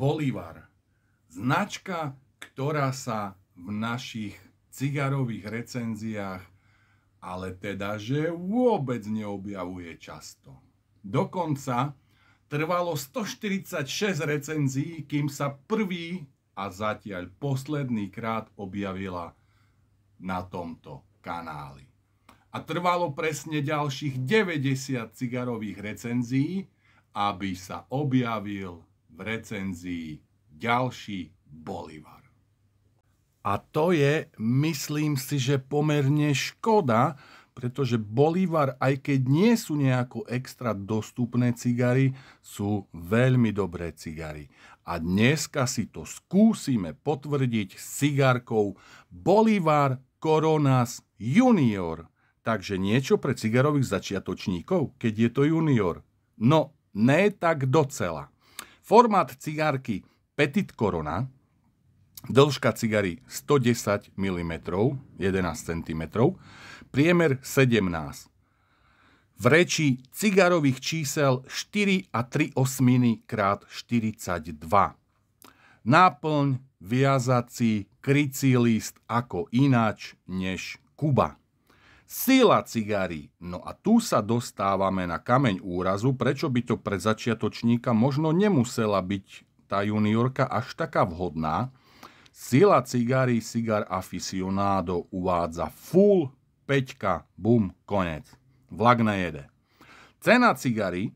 Bolivar. Značka, ktorá sa v našich cigarových recenziách ale teda, že vôbec neobjavuje často. Dokonca trvalo 146 recenzií, kým sa prvý a zatiaľ posledný krát objavila na tomto kanáli. A trvalo presne ďalších 90 cigarových recenzií, aby sa objavil recenzii ďalší Bolivar. A to je, myslím si, že pomerne škoda, pretože Bolivar, aj keď nie sú nejako extra dostupné cigary, sú veľmi dobré cigary. A dneska si to skúsime potvrdiť s cigárkou Bolivar Coronas Junior. Takže niečo pre cigarových začiatočníkov, keď je to junior. No, ne tak docela. Formát cigárky Petit Corona, dĺžka cigary 110 mm, 11 cm, priemer 17 v reči cigarových čísel 4 a 3 osminy krát 42. Náplň viazací krycí list ako ináč než Kuba. Sila cigary. No a tu sa dostávame na kameň úrazu, prečo by to pre začiatočníka možno nemusela byť tá juniorka až taká vhodná. Sila cigary, Cigar Aficionado uvádza full 5, bum, konec. Vlak nejede. Cena cigary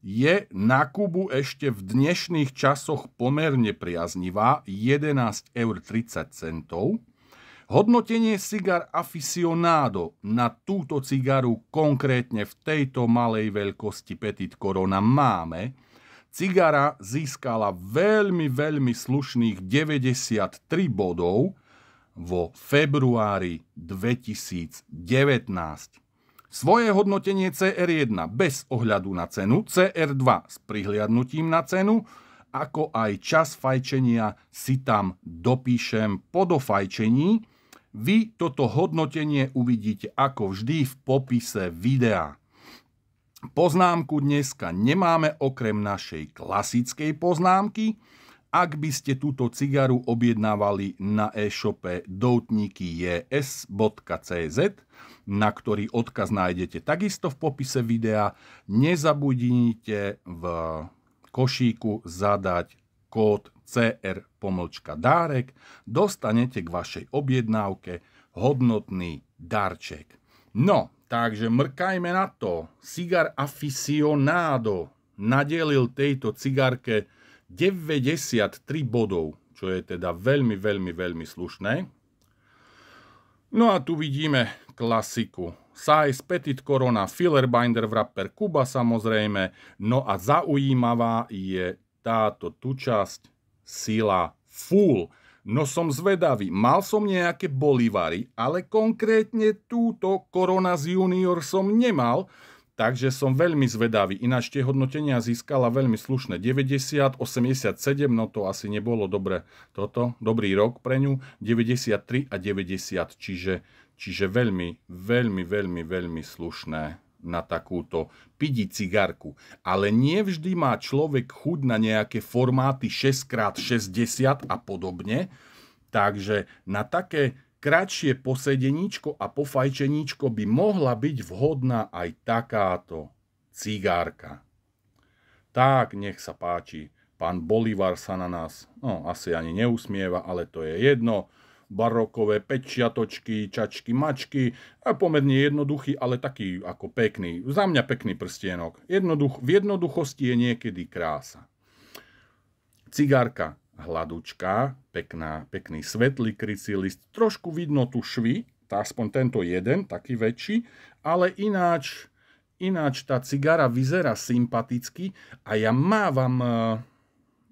je na Kubu ešte v dnešných časoch pomerne priaznivá, 11,30 eur Hodnotenie cigar aficionado na túto cigaru konkrétne v tejto malej veľkosti Petit Corona máme. Cigara získala veľmi, veľmi slušných 93 bodov vo februári 2019. Svoje hodnotenie CR1 bez ohľadu na cenu, CR2 s prihliadnutím na cenu, ako aj čas fajčenia si tam dopíšem po dofajčení, vy toto hodnotenie uvidíte ako vždy v popise videa. Poznámku dneska nemáme okrem našej klasickej poznámky. Ak by ste túto cigaru objednávali na e-shope doutnikyjes.cz, na ktorý odkaz nájdete takisto v popise videa, nezabudnite v košíku zadať kód CR pomlčka dárek, dostanete k vašej objednávke hodnotný darček. No, takže mrkajme na to. Cigar aficionado nadelil tejto cigarke 93 bodov, čo je teda veľmi, veľmi, veľmi slušné. No a tu vidíme klasiku. Size, Petit Corona, Filler Binder Wrapper Kuba samozrejme. No a zaujímavá je táto tu časť sila full. No som zvedavý, mal som nejaké bolivary, ale konkrétne túto korona z junior som nemal, takže som veľmi zvedavý. Ináč tie hodnotenia získala veľmi slušné 90, 87, no to asi nebolo dobre toto, dobrý rok pre ňu, 93 a 90, čiže, čiže veľmi, veľmi, veľmi, veľmi slušné na takúto pidi cigarku. Ale nevždy má človek chuť na nejaké formáty 6x60 a podobne. Takže na také kratšie posedeníčko a pofajčeníčko by mohla byť vhodná aj takáto cigárka. Tak, nech sa páči. Pán Bolivar sa na nás, no asi ani neusmieva, ale to je jedno barokové pečiatočky, čačky, mačky. A pomerne jednoduchý, ale taký ako pekný. Za mňa pekný prstienok. Jednoduch, v jednoduchosti je niekedy krása. Cigárka hladučka, pekná, pekný svetlý krycí list. Trošku vidno tu švy, tá, aspoň tento jeden, taký väčší, ale ináč, ináč tá cigara vyzerá sympaticky a ja mávam eh,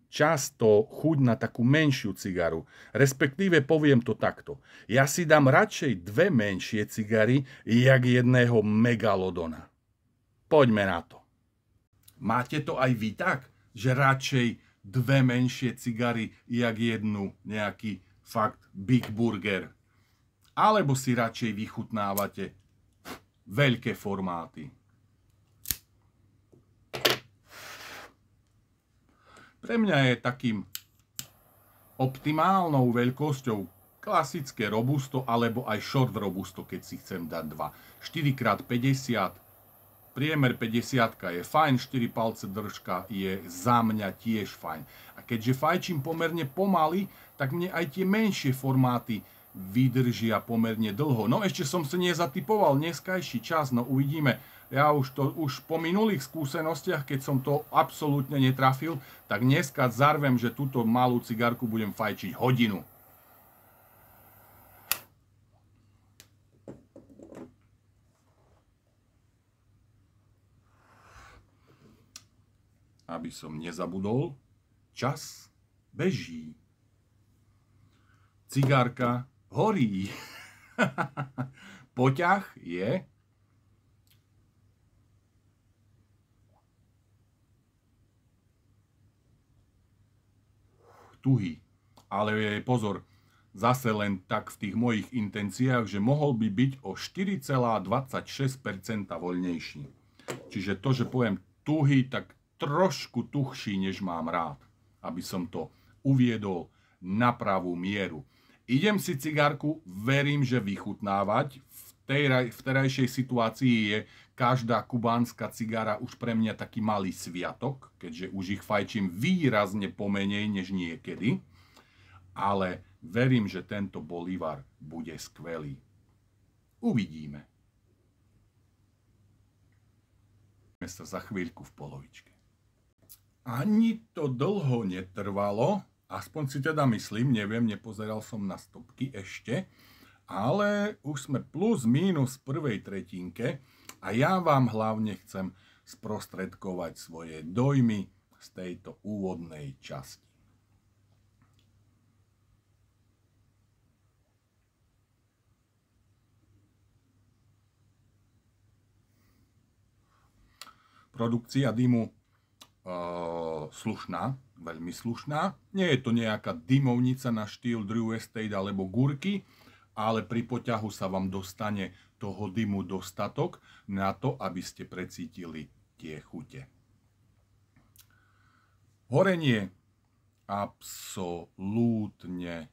často chuť na takú menšiu cigaru. Respektíve poviem to takto. Ja si dám radšej dve menšie cigary, jak jedného megalodona. Poďme na to. Máte to aj vy tak, že radšej dve menšie cigary, jak jednu nejaký fakt Big Burger. Alebo si radšej vychutnávate veľké formáty. Pre mňa je takým optimálnou veľkosťou klasické robusto alebo aj short robusto, keď si chcem dať dva. 4x50, priemer 50 je fajn, 4 palce držka je za mňa tiež fajn. A keďže fajčím pomerne pomaly, tak mne aj tie menšie formáty vydržia pomerne dlho. No ešte som sa nezatipoval neskajší čas, no uvidíme. Ja už, to, už po minulých skúsenostiach, keď som to absolútne netrafil, tak dneska zarvem, že túto malú cigarku budem fajčiť hodinu. Aby som nezabudol, čas beží. Cigárka horí. Poťah je tuhý. Ale pozor, zase len tak v tých mojich intenciách, že mohol by byť o 4,26% voľnejší. Čiže to, že poviem tuhý, tak trošku tuhší, než mám rád, aby som to uviedol na pravú mieru idem si cigárku, verím, že vychutnávať. V tej v terajšej situácii je každá kubánska cigára už pre mňa taký malý sviatok, keďže už ich fajčím výrazne pomenej než niekedy. Ale verím, že tento Bolivar bude skvelý. Uvidíme. sa za chvíľku v polovičke. Ani to dlho netrvalo, Aspoň si teda myslím, neviem, nepozeral som na stopky ešte, ale už sme plus mínus v prvej tretinke a ja vám hlavne chcem sprostredkovať svoje dojmy z tejto úvodnej časti. produkcia dymu e, slušná, veľmi slušná. Nie je to nejaká dymovnica na štýl Drew Estate alebo Gurky, ale pri poťahu sa vám dostane toho dymu dostatok na to, aby ste precítili tie chute. Horenie absolútne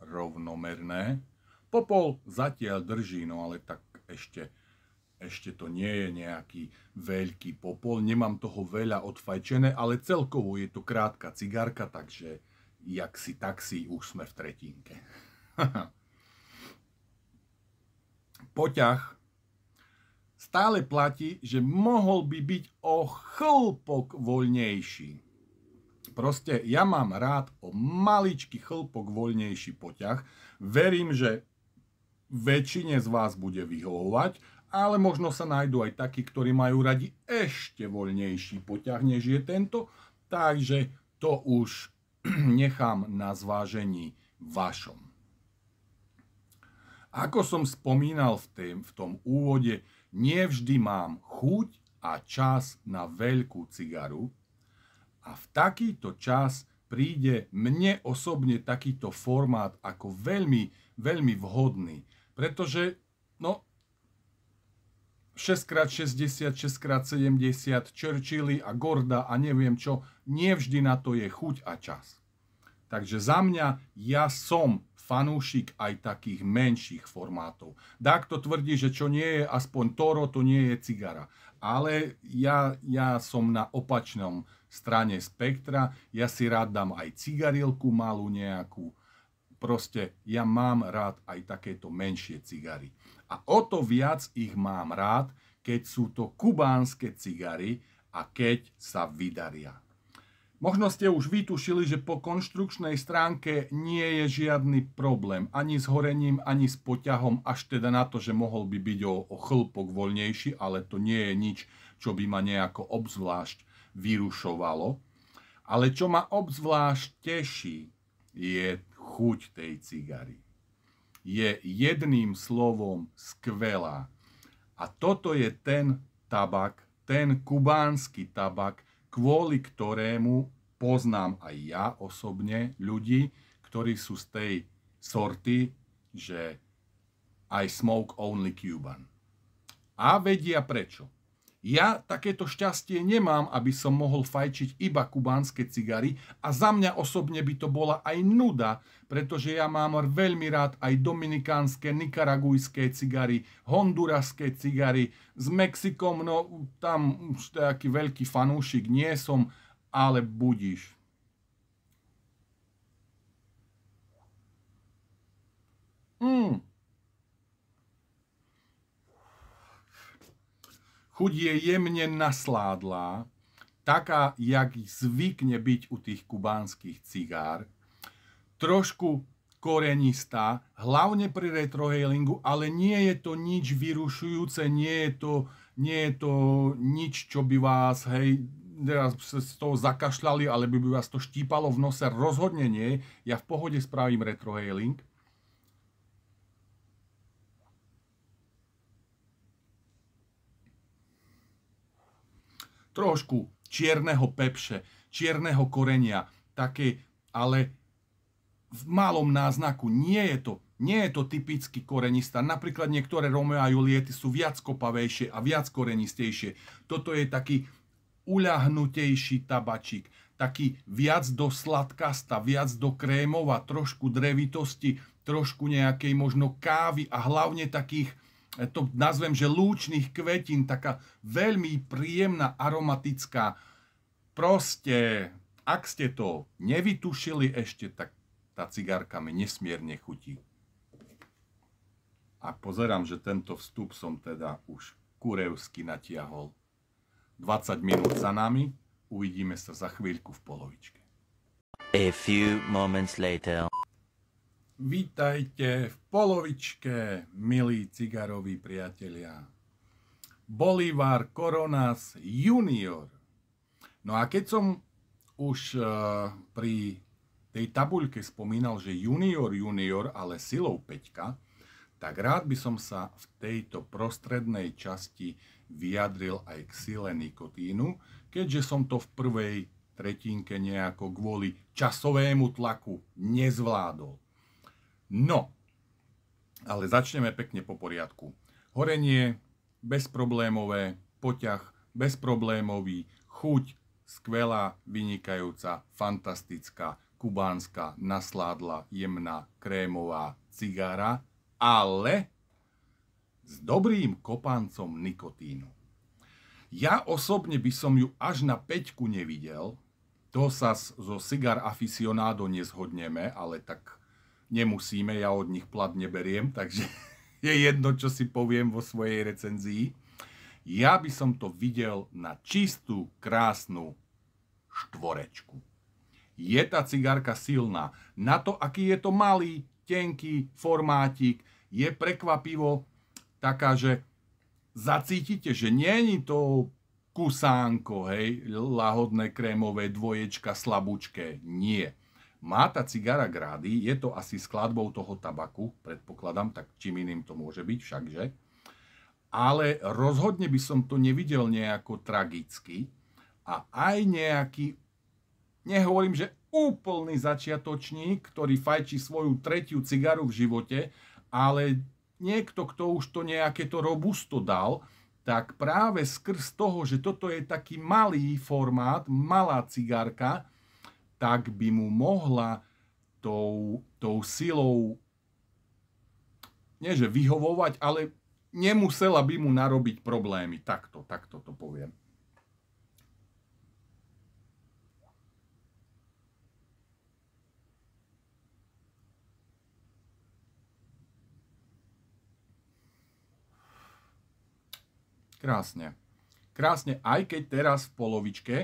rovnomerné. Popol zatiaľ drží, no ale tak ešte ešte to nie je nejaký veľký popol, nemám toho veľa odfajčené, ale celkovo je to krátka cigárka, takže jak si taxi, už sme v tretínke. Poťah stále platí, že mohol by byť o chlpok voľnejší. Proste ja mám rád o maličký chlpok voľnejší poťah. Verím, že väčšine z vás bude vyhovovať, ale možno sa nájdú aj takí, ktorí majú radi ešte voľnejší poťah, než je tento, takže to už nechám na zvážení vašom. Ako som spomínal v, tém, v tom úvode, nevždy mám chuť a čas na veľkú cigaru a v takýto čas príde mne osobne takýto formát ako veľmi, veľmi vhodný, pretože no, 6x60, 6x70, Churchilly a Gorda a neviem čo, nevždy na to je chuť a čas. Takže za mňa, ja som fanúšik aj takých menších formátov. Dák to tvrdí, že čo nie je aspoň toro, to nie je cigara. Ale ja, ja som na opačnom strane spektra, ja si rád dám aj cigarilku malú nejakú. Proste ja mám rád aj takéto menšie cigary. A o to viac ich mám rád, keď sú to kubánske cigary a keď sa vydaria. Možno ste už vytušili, že po konštrukčnej stránke nie je žiadny problém ani s horením, ani s poťahom, až teda na to, že mohol by byť o, o chlpok voľnejší, ale to nie je nič, čo by ma nejako obzvlášť vyrušovalo. Ale čo ma obzvlášť teší, je chuť tej cigary je jedným slovom skvelá. A toto je ten tabak, ten kubánsky tabak, kvôli ktorému poznám aj ja osobne ľudí, ktorí sú z tej sorty, že I smoke only Cuban. A vedia prečo. Ja takéto šťastie nemám, aby som mohol fajčiť iba kubánske cigary a za mňa osobne by to bola aj nuda, pretože ja mám veľmi rád aj dominikánske, nikaragujské cigary, honduraské cigary. S Mexikom, no tam už taký veľký fanúšik nie som, ale budíš. Mmm. Chuť je jemne nasládlá, taká, jak zvykne byť u tých kubánskych cigár. Trošku korenistá, hlavne pri retrohailingu, ale nie je to nič vyrušujúce, nie je to, nie je to nič, čo by vás, hej, teraz sa z toho zakašľali, alebo by vás to štípalo v nose, rozhodne nie. Ja v pohode spravím retrohailing. trošku čierneho pepše, čierneho korenia, také, ale v malom náznaku nie je to nie je to typický korenista. Napríklad niektoré Romeo a Juliety sú viac kopavejšie a viac korenistejšie. Toto je taký uľahnutejší tabačík. Taký viac do sladkasta, viac do krémova, trošku drevitosti, trošku nejakej možno kávy a hlavne takých to nazvem, že lúčných kvetín, taká veľmi príjemná, aromatická. Proste, ak ste to nevytušili ešte, tak tá cigárka mi nesmierne chutí. A pozerám, že tento vstup som teda už kurevsky natiahol. 20 minút za nami, uvidíme sa za chvíľku v polovičke. A few moments later. Vítajte v polovičke, milí cigaroví priatelia. Bolívar Koronas junior. No a keď som už e, pri tej tabuľke spomínal, že junior, junior, ale silou peťka, tak rád by som sa v tejto prostrednej časti vyjadril aj k sile nikotínu, keďže som to v prvej tretinke nejako kvôli časovému tlaku nezvládol. No, ale začneme pekne po poriadku. Horenie, bezproblémové, poťah, bezproblémový, chuť, skvelá, vynikajúca, fantastická, kubánska, nasládla, jemná, krémová cigára, ale s dobrým kopáncom nikotínu. Ja osobne by som ju až na peťku nevidel, to sa zo cigar aficionádo nezhodneme, ale tak nemusíme, ja od nich plat neberiem, takže je jedno, čo si poviem vo svojej recenzii. Ja by som to videl na čistú, krásnu štvorečku. Je tá cigárka silná. Na to, aký je to malý, tenký formátik, je prekvapivo taká, že zacítite, že nie je to kusánko, hej, lahodné krémové dvoječka slabúčke. Nie má tá cigara grády, je to asi skladbou toho tabaku, predpokladám, tak čím iným to môže byť, všakže. Ale rozhodne by som to nevidel nejako tragicky a aj nejaký, nehovorím, že úplný začiatočník, ktorý fajčí svoju tretiu cigaru v živote, ale niekto, kto už to nejaké to robusto dal, tak práve skrz toho, že toto je taký malý formát, malá cigárka, tak by mu mohla tou, tou silou nie že vyhovovať, ale nemusela by mu narobiť problémy. Takto, takto to poviem. Krásne. Krásne, aj keď teraz v polovičke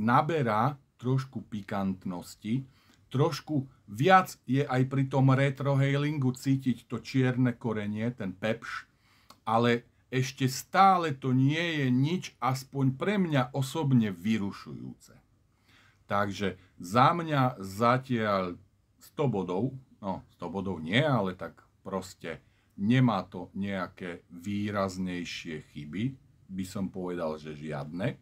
naberá trošku pikantnosti, trošku viac je aj pri tom retrohailingu cítiť to čierne korenie, ten pepš, ale ešte stále to nie je nič aspoň pre mňa osobne vyrušujúce. Takže za mňa zatiaľ 100 bodov, no 100 bodov nie, ale tak proste nemá to nejaké výraznejšie chyby, by som povedal, že žiadne.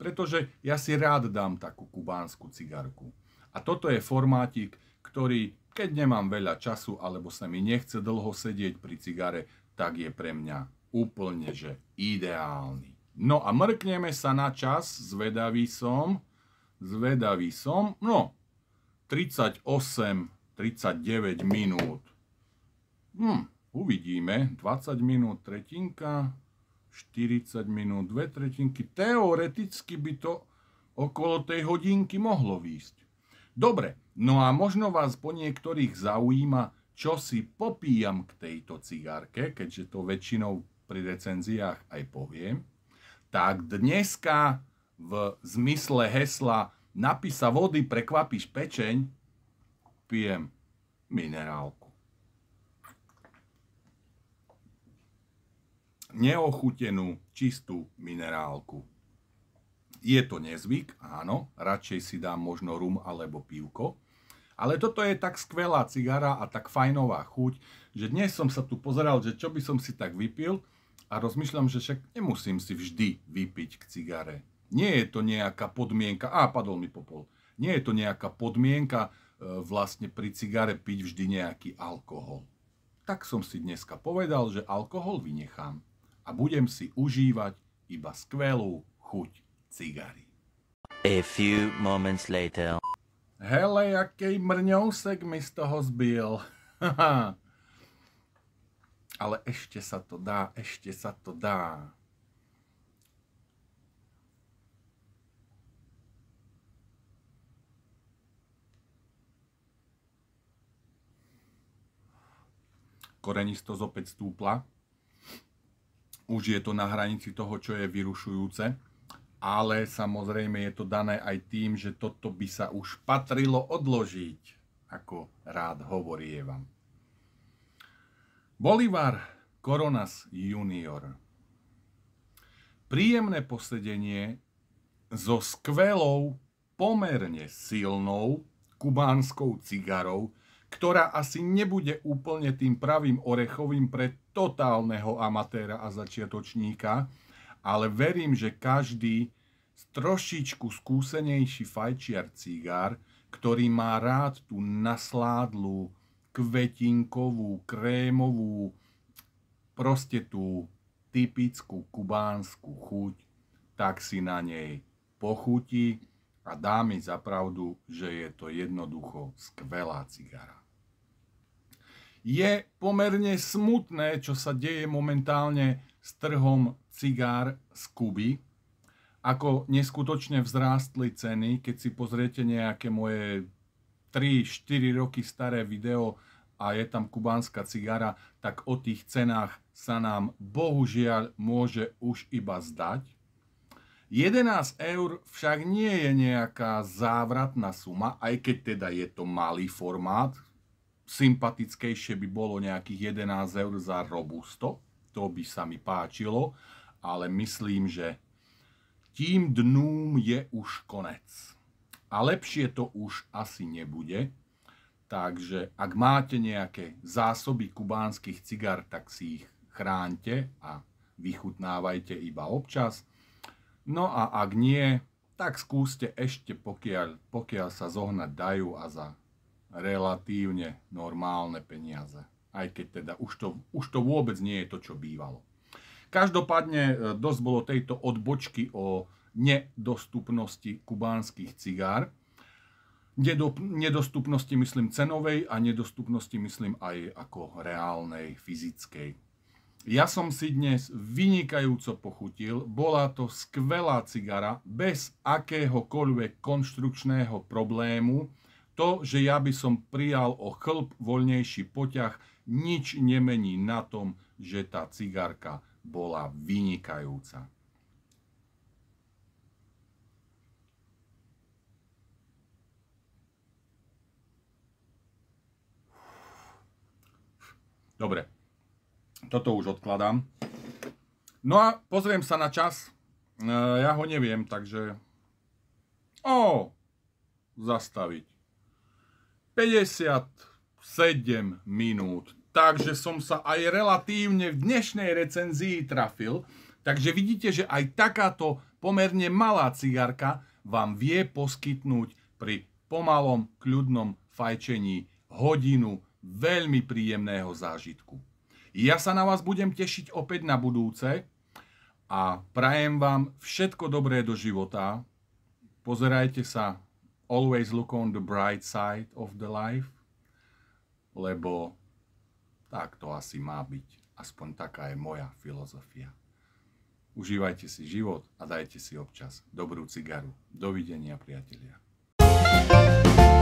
Pretože ja si rád dám takú kubánsku cigarku. A toto je formátik, ktorý, keď nemám veľa času, alebo sa mi nechce dlho sedieť pri cigare, tak je pre mňa úplne, že ideálny. No a mrkneme sa na čas, zvedavý som, zvedavý som, no, 38, 39 minút. Hm, uvidíme, 20 minút tretinka, 40 minút, dve tretinky. Teoreticky by to okolo tej hodinky mohlo výjsť. Dobre, no a možno vás po niektorých zaujíma, čo si popíjam k tejto cigárke, keďže to väčšinou pri recenziách aj poviem. Tak dneska v zmysle hesla napísa vody prekvapíš pečeň, pijem minerál. neochutenú čistú minerálku. Je to nezvyk, áno, radšej si dám možno rum alebo pivko, ale toto je tak skvelá cigara a tak fajnová chuť, že dnes som sa tu pozeral, že čo by som si tak vypil a rozmýšľam, že však nemusím si vždy vypiť k cigare. Nie je to nejaká podmienka, a padol mi popol, nie je to nejaká podmienka e, vlastne pri cigare piť vždy nejaký alkohol. Tak som si dneska povedal, že alkohol vynechám a budem si užívať iba skvelú chuť cigary. A few moments later. Hele, jakej mrňousek mi z toho zbil. Ale ešte sa to dá, ešte sa to dá. Korenistosť opäť stúpla už je to na hranici toho, čo je vyrušujúce, ale samozrejme je to dané aj tým, že toto by sa už patrilo odložiť, ako rád hovorí vám. Bolivar Coronas junior. Príjemné posedenie so skvelou, pomerne silnou kubánskou cigarou ktorá asi nebude úplne tým pravým orechovým pre totálneho amatéra a začiatočníka, ale verím, že každý trošičku skúsenejší fajčiar cigár, ktorý má rád tú nasládlu, kvetinkovú, krémovú, proste tú typickú kubánsku chuť, tak si na nej pochutí a dá mi zapravdu, že je to jednoducho skvelá cigara. Je pomerne smutné, čo sa deje momentálne s trhom cigár z Kuby, ako neskutočne vzrástli ceny, keď si pozriete nejaké moje 3-4 roky staré video a je tam kubánska cigara, tak o tých cenách sa nám bohužiaľ môže už iba zdať. 11 eur však nie je nejaká závratná suma, aj keď teda je to malý formát, sympatickejšie by bolo nejakých 11 eur za robusto, to by sa mi páčilo, ale myslím, že tým dnúm je už konec. A lepšie to už asi nebude, takže ak máte nejaké zásoby kubánskych cigár, tak si ich chránte a vychutnávajte iba občas. No a ak nie, tak skúste ešte pokiaľ, pokiaľ sa zohnať dajú a za relatívne normálne peniaze. Aj keď teda už to, už to vôbec nie je to, čo bývalo. Každopádne e, dosť bolo tejto odbočky o nedostupnosti kubánskych cigár. Nedostupnosti myslím cenovej a nedostupnosti myslím aj ako reálnej, fyzickej. Ja som si dnes vynikajúco pochutil, bola to skvelá cigara bez akéhokoľvek konštrukčného problému, to, že ja by som prijal o chlb voľnejší poťah, nič nemení na tom, že tá cigarka bola vynikajúca. Dobre, toto už odkladám. No a pozriem sa na čas. E, ja ho neviem, takže... O! Zastaviť. 57 minút. Takže som sa aj relatívne v dnešnej recenzii trafil. Takže vidíte, že aj takáto pomerne malá cigarka vám vie poskytnúť pri pomalom, kľudnom fajčení hodinu veľmi príjemného zážitku. Ja sa na vás budem tešiť opäť na budúce a prajem vám všetko dobré do života. Pozerajte sa always look on the bright side of the life, lebo tak to asi má byť. Aspoň taká je moja filozofia. Užívajte si život a dajte si občas dobrú cigaru. Dovidenia, priatelia. thank you